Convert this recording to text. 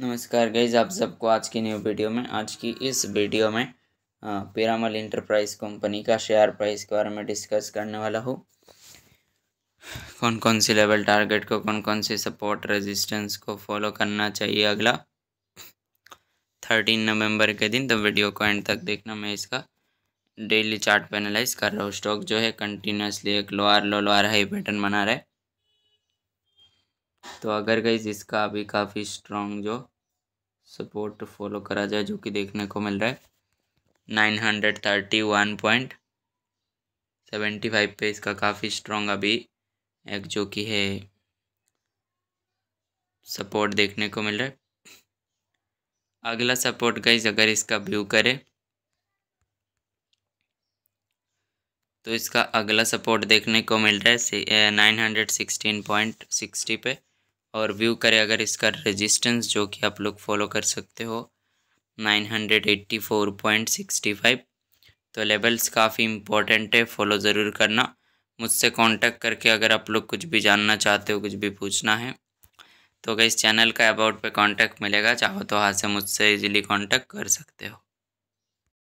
नमस्कार गईज आप सबको आज की न्यू वीडियो में आज की इस वीडियो में पिरामल इंटरप्राइज कंपनी का शेयर प्राइस के बारे में डिस्कस करने वाला हूँ कौन कौन सी लेवल टारगेट को कौन कौन सी सपोर्ट रेजिस्टेंस को फॉलो करना चाहिए अगला थर्टीन नवंबर के दिन तो वीडियो को एंड तक देखना मैं इसका डेली चार्ट पेनालाइज कर रहा हूँ स्टॉक जो है कंटिन्यूसली एक lower low lower high pattern बना रहा है तो अगर गई इसका अभी काफ़ी स्ट्रॉन्ग जो सपोर्ट फॉलो करा जाए जो कि देखने को मिल रहा है nine hundred thirty one point seventy five पे इसका काफ़ी स्ट्रॉन्ग अभी एक जो कि है सपोर्ट देखने को मिल रहा है अगला सपोर्ट गाइज अगर इसका व्यू करें तो इसका अगला सपोर्ट देखने को मिल रहा है nine hundred sixteen point sixty पे और व्यू करें अगर इसका रेजिस्टेंस जो कि आप लोग फॉलो कर सकते हो 984.65 तो लेवल्स काफ़ी इम्पोर्टेंट है फॉलो ज़रूर करना मुझसे कांटेक्ट करके अगर आप लोग कुछ भी जानना चाहते हो कुछ भी पूछना है तो अगर इस चैनल का अबाउट पे कांटेक्ट मिलेगा चाहो तो हाथ से मुझसे इजीली कांटेक्ट कर सकते हो